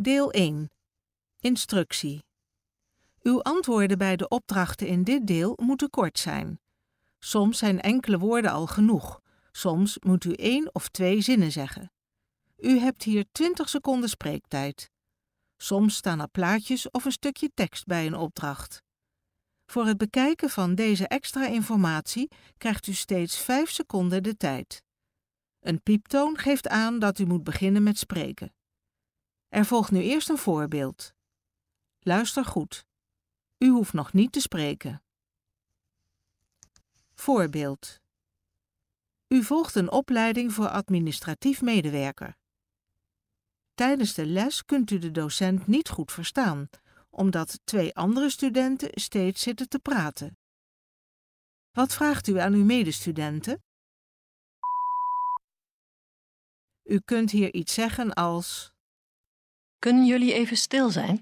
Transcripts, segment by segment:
Deel 1. Instructie. Uw antwoorden bij de opdrachten in dit deel moeten kort zijn. Soms zijn enkele woorden al genoeg, soms moet u één of twee zinnen zeggen. U hebt hier 20 seconden spreektijd. Soms staan er plaatjes of een stukje tekst bij een opdracht. Voor het bekijken van deze extra informatie krijgt u steeds 5 seconden de tijd. Een pieptoon geeft aan dat u moet beginnen met spreken. Er volgt nu eerst een voorbeeld. Luister goed. U hoeft nog niet te spreken. Voorbeeld. U volgt een opleiding voor administratief medewerker. Tijdens de les kunt u de docent niet goed verstaan, omdat twee andere studenten steeds zitten te praten. Wat vraagt u aan uw medestudenten? U kunt hier iets zeggen als kunnen jullie even stil zijn?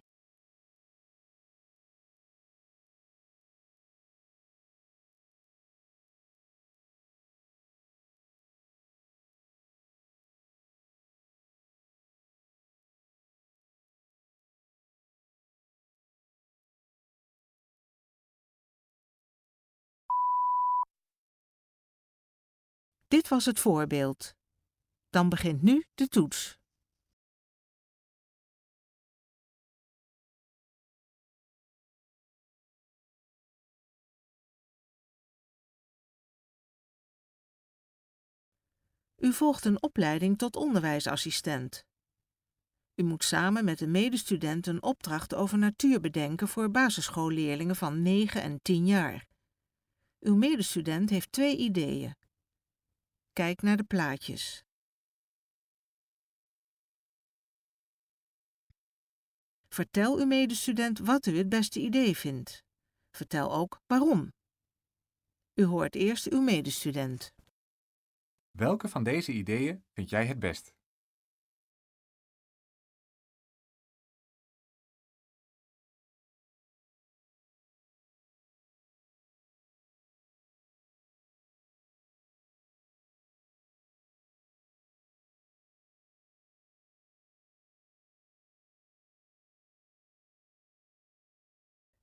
Dit was het voorbeeld. Dan begint nu de toets. U volgt een opleiding tot onderwijsassistent. U moet samen met een medestudent een opdracht over natuur bedenken voor basisschoolleerlingen van 9 en 10 jaar. Uw medestudent heeft twee ideeën. Kijk naar de plaatjes. Vertel uw medestudent wat u het beste idee vindt. Vertel ook waarom. U hoort eerst uw medestudent. Welke van deze ideeën vind jij het best?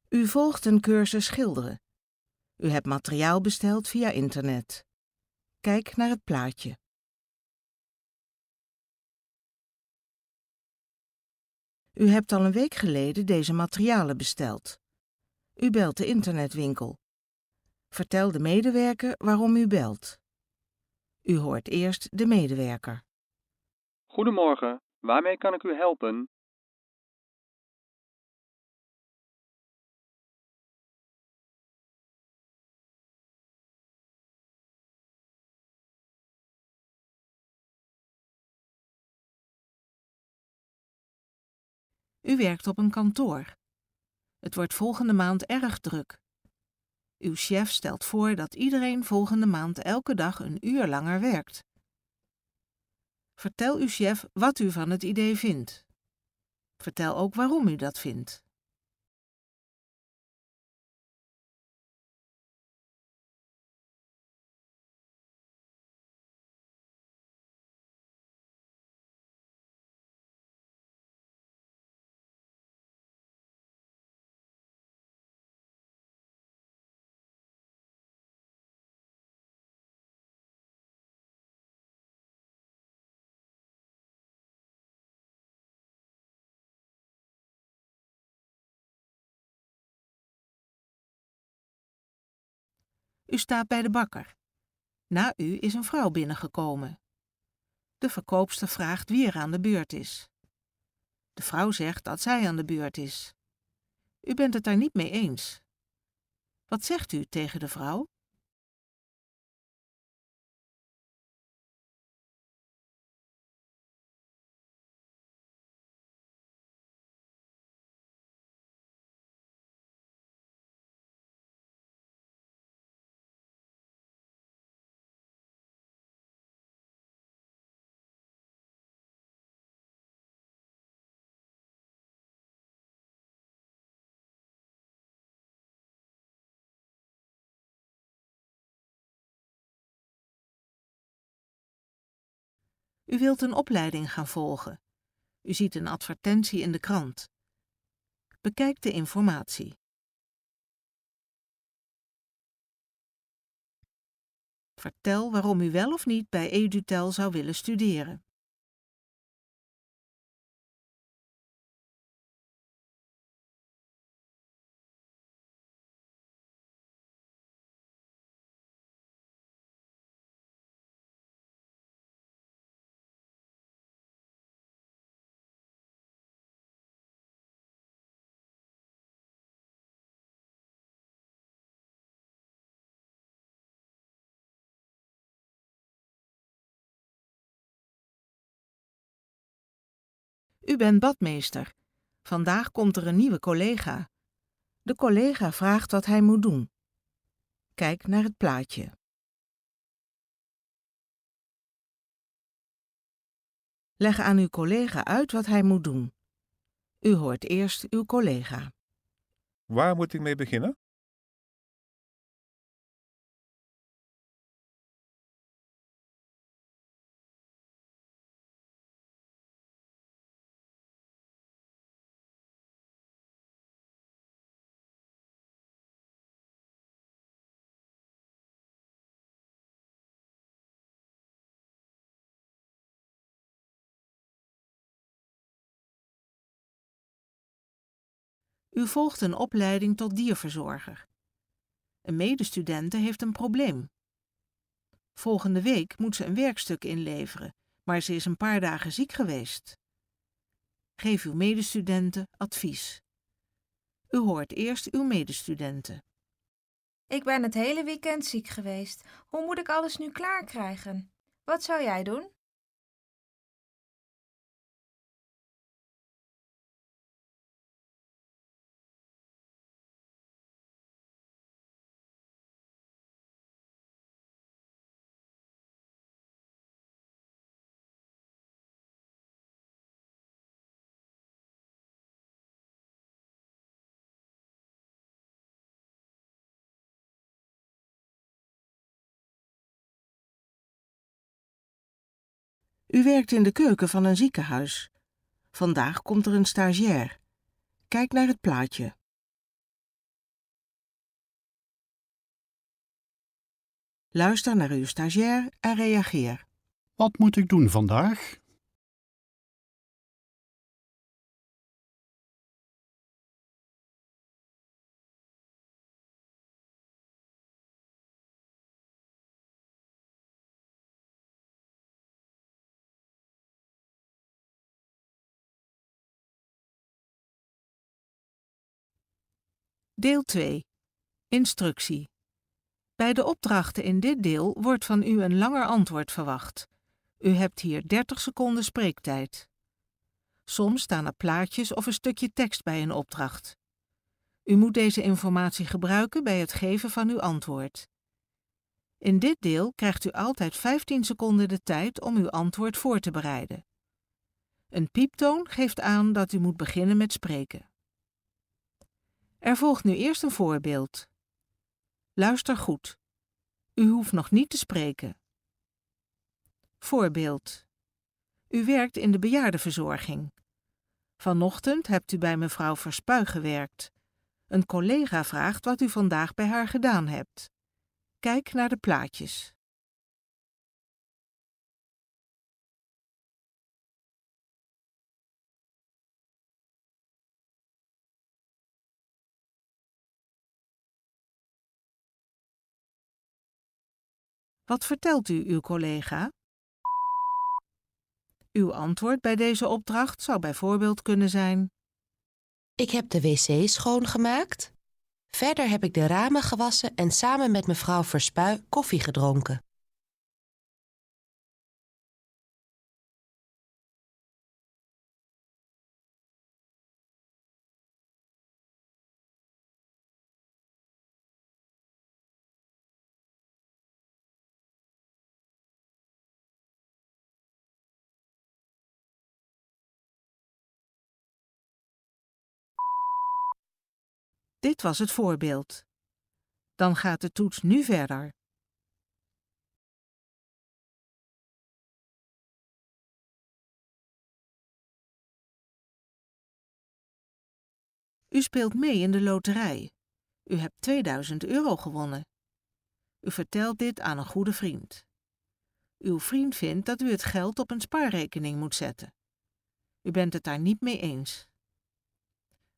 U volgt een cursus schilderen. U hebt materiaal besteld via internet. Kijk naar het plaatje. U hebt al een week geleden deze materialen besteld. U belt de internetwinkel. Vertel de medewerker waarom u belt. U hoort eerst de medewerker. Goedemorgen, waarmee kan ik u helpen? U werkt op een kantoor. Het wordt volgende maand erg druk. Uw chef stelt voor dat iedereen volgende maand elke dag een uur langer werkt. Vertel uw chef wat u van het idee vindt. Vertel ook waarom u dat vindt. U staat bij de bakker. Na u is een vrouw binnengekomen. De verkoopster vraagt wie er aan de beurt is. De vrouw zegt dat zij aan de beurt is. U bent het daar niet mee eens. Wat zegt u tegen de vrouw? U wilt een opleiding gaan volgen. U ziet een advertentie in de krant. Bekijk de informatie. Vertel waarom u wel of niet bij EduTel zou willen studeren. U bent badmeester. Vandaag komt er een nieuwe collega. De collega vraagt wat hij moet doen. Kijk naar het plaatje. Leg aan uw collega uit wat hij moet doen. U hoort eerst uw collega. Waar moet ik mee beginnen? U volgt een opleiding tot dierverzorger. Een medestudente heeft een probleem. Volgende week moet ze een werkstuk inleveren, maar ze is een paar dagen ziek geweest. Geef uw medestudenten advies. U hoort eerst uw medestudente. Ik ben het hele weekend ziek geweest. Hoe moet ik alles nu klaar krijgen? Wat zou jij doen? U werkt in de keuken van een ziekenhuis. Vandaag komt er een stagiair. Kijk naar het plaatje. Luister naar uw stagiair en reageer. Wat moet ik doen vandaag? Deel 2. Instructie. Bij de opdrachten in dit deel wordt van u een langer antwoord verwacht. U hebt hier 30 seconden spreektijd. Soms staan er plaatjes of een stukje tekst bij een opdracht. U moet deze informatie gebruiken bij het geven van uw antwoord. In dit deel krijgt u altijd 15 seconden de tijd om uw antwoord voor te bereiden. Een pieptoon geeft aan dat u moet beginnen met spreken. Er volgt nu eerst een voorbeeld. Luister goed. U hoeft nog niet te spreken. Voorbeeld. U werkt in de bejaardenverzorging. Vanochtend hebt u bij mevrouw Verspuy gewerkt. Een collega vraagt wat u vandaag bij haar gedaan hebt. Kijk naar de plaatjes. Wat vertelt u uw collega? Uw antwoord bij deze opdracht zou bijvoorbeeld kunnen zijn: Ik heb de wc schoongemaakt. Verder heb ik de ramen gewassen en samen met mevrouw Verspuy koffie gedronken. Dat was het voorbeeld. Dan gaat de toets nu verder. U speelt mee in de loterij. U hebt 2000 euro gewonnen. U vertelt dit aan een goede vriend. Uw vriend vindt dat u het geld op een spaarrekening moet zetten. U bent het daar niet mee eens.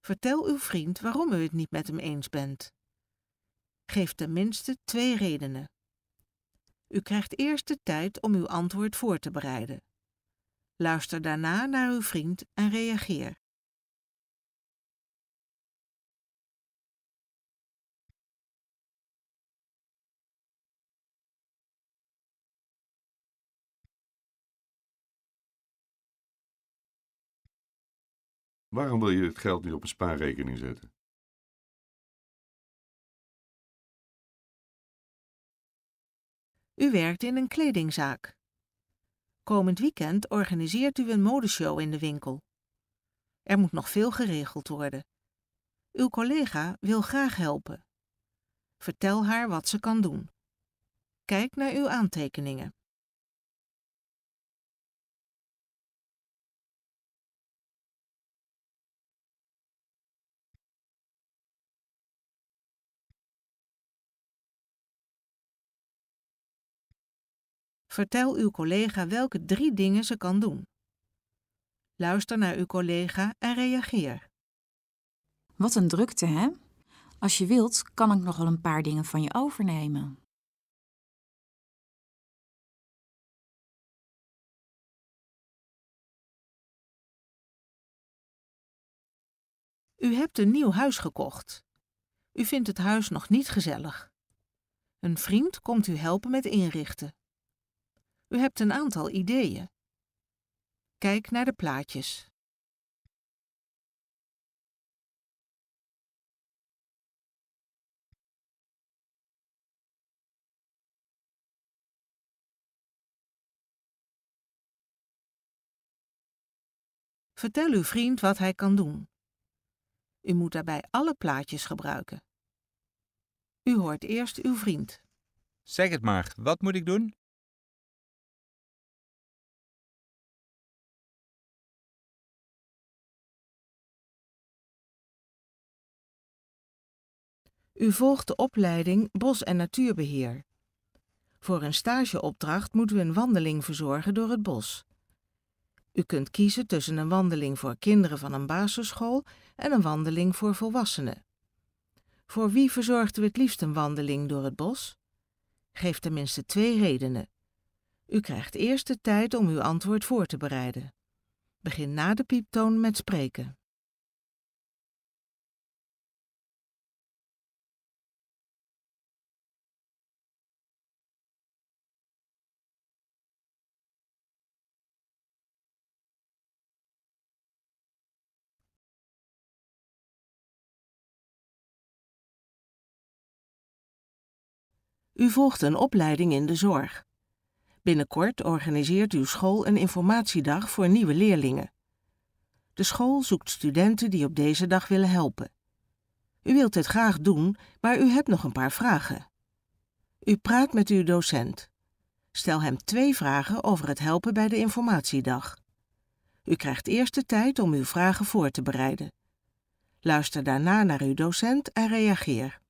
Vertel uw vriend waarom u het niet met hem eens bent. Geef tenminste twee redenen. U krijgt eerst de tijd om uw antwoord voor te bereiden. Luister daarna naar uw vriend en reageer. Waarom wil je het geld niet op een spaarrekening zetten? U werkt in een kledingzaak. Komend weekend organiseert u een modeshow in de winkel. Er moet nog veel geregeld worden. Uw collega wil graag helpen. Vertel haar wat ze kan doen. Kijk naar uw aantekeningen. Vertel uw collega welke drie dingen ze kan doen. Luister naar uw collega en reageer. Wat een drukte, hè? Als je wilt, kan ik nog wel een paar dingen van je overnemen. U hebt een nieuw huis gekocht. U vindt het huis nog niet gezellig. Een vriend komt u helpen met inrichten. U hebt een aantal ideeën. Kijk naar de plaatjes. Vertel uw vriend wat hij kan doen. U moet daarbij alle plaatjes gebruiken. U hoort eerst uw vriend. Zeg het maar, wat moet ik doen? U volgt de opleiding Bos- en Natuurbeheer. Voor een stageopdracht moet u een wandeling verzorgen door het bos. U kunt kiezen tussen een wandeling voor kinderen van een basisschool en een wandeling voor volwassenen. Voor wie verzorgt u het liefst een wandeling door het bos? Geef tenminste twee redenen. U krijgt eerst de tijd om uw antwoord voor te bereiden. Begin na de pieptoon met spreken. U volgt een opleiding in de zorg. Binnenkort organiseert uw school een informatiedag voor nieuwe leerlingen. De school zoekt studenten die op deze dag willen helpen. U wilt dit graag doen, maar u hebt nog een paar vragen. U praat met uw docent. Stel hem twee vragen over het helpen bij de informatiedag. U krijgt eerst de tijd om uw vragen voor te bereiden. Luister daarna naar uw docent en reageer.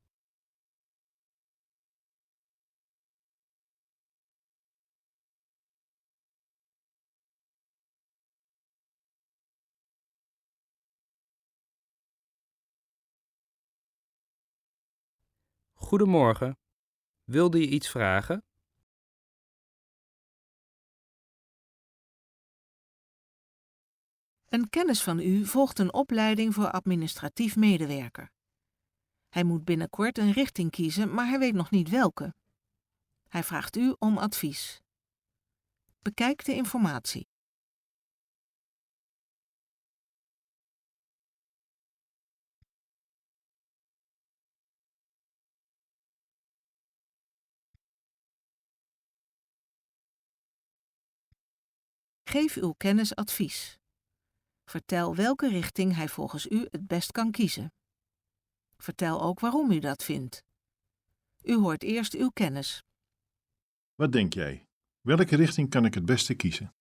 Goedemorgen. Wilde je iets vragen? Een kennis van u volgt een opleiding voor administratief medewerker. Hij moet binnenkort een richting kiezen, maar hij weet nog niet welke. Hij vraagt u om advies. Bekijk de informatie. Geef uw kennis advies. Vertel welke richting hij volgens u het best kan kiezen. Vertel ook waarom u dat vindt. U hoort eerst uw kennis. Wat denk jij? Welke richting kan ik het beste kiezen?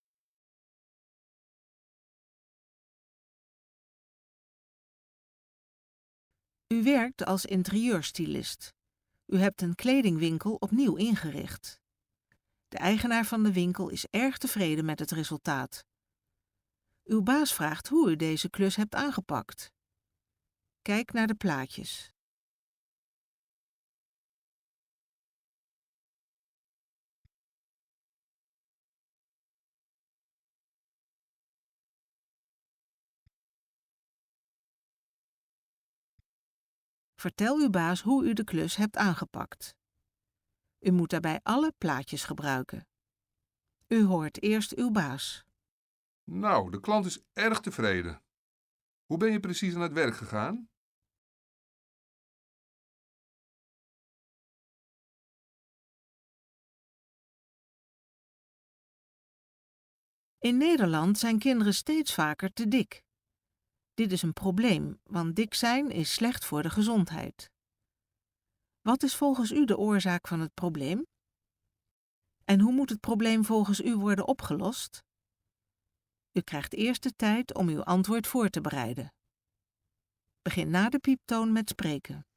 U werkt als interieurstylist. U hebt een kledingwinkel opnieuw ingericht. De eigenaar van de winkel is erg tevreden met het resultaat. Uw baas vraagt hoe u deze klus hebt aangepakt. Kijk naar de plaatjes. Vertel uw baas hoe u de klus hebt aangepakt. U moet daarbij alle plaatjes gebruiken. U hoort eerst uw baas. Nou, de klant is erg tevreden. Hoe ben je precies aan het werk gegaan? In Nederland zijn kinderen steeds vaker te dik. Dit is een probleem, want dik zijn is slecht voor de gezondheid. Wat is volgens u de oorzaak van het probleem? En hoe moet het probleem volgens u worden opgelost? U krijgt eerst de tijd om uw antwoord voor te bereiden. Begin na de pieptoon met spreken.